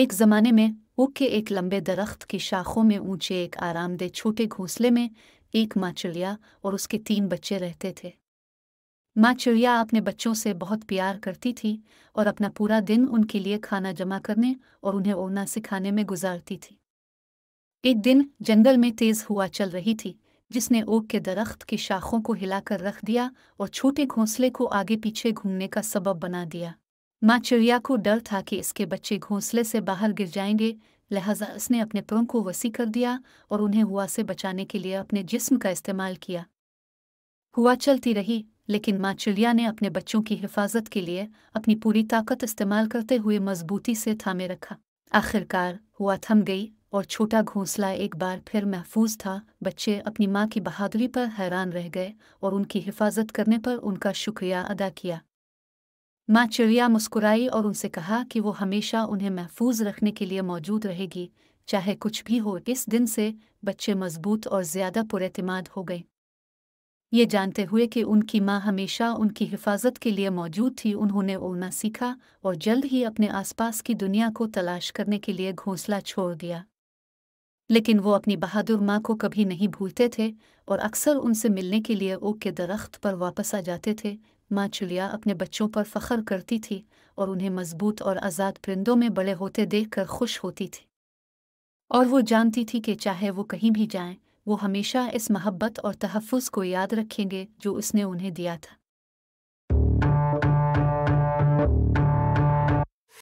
एक ज़माने में ओक के एक लंबे दरख्त की शाखों में ऊंचे एक आरामदेह छोटे घोंसले में एक माँ चिड़िया और उसके तीन बच्चे रहते थे माँ चिड़िया अपने बच्चों से बहुत प्यार करती थी और अपना पूरा दिन उनके लिए खाना जमा करने और उन्हें ओढ़ना सिखाने में गुजारती थी एक दिन जंगल में तेज हुआ चल रही थी जिसने ओक के दरख्त की शाखों को हिलाकर रख दिया और छोटे घोंसले को आगे पीछे घूमने का सबब बना दिया माँ चिड़िया को डर था कि इसके बच्चे घोंसले से बाहर गिर जाएंगे लिहाजा उसने अपने पुरों को वसी कर दिया और उन्हें हुआ से बचाने के लिए अपने जिस्म का इस्तेमाल किया हुआ चलती रही लेकिन माँ चिड़िया ने अपने बच्चों की हिफाजत के लिए अपनी पूरी ताकत इस्तेमाल करते हुए मजबूती से थामे रखा आखिरकार हुआ थम गई और छोटा घोंसला एक बार फिर महफूज था बच्चे अपनी माँ की बहादुरी पर हैरान रह गए और उनकी हिफाजत करने पर उनका शुक्रिया अदा किया माँ चिड़िया मुस्कुराई और उनसे कहा कि वो हमेशा उन्हें महफूज रखने के लिए मौजूद रहेगी चाहे कुछ भी हो इस दिन से बच्चे मजबूत और ज्यादा पुरतमाद हो गए ये जानते हुए कि उनकी माँ हमेशा उनकी हिफाजत के लिए मौजूद थी उन्होंने उड़ना सीखा और जल्द ही अपने आसपास की दुनिया को तलाश करने के लिए घोंसला छोड़ दिया लेकिन वो अपनी बहादुर माँ को कभी नहीं भूलते थे और अक्सर उनसे मिलने के लिए ओक के दरख्त पर वापस आ जाते थे माँ चुलिया अपने बच्चों पर फख्र करती थी और उन्हें मजबूत और आज़ाद परिंदों में बड़े होते देख कर खुश होती थी और वो जानती थी कि चाहे वो कहीं भी जाएं, वो हमेशा इस मोहब्बत और तहफ़ को याद रखेंगे जो उसने उन्हें दिया था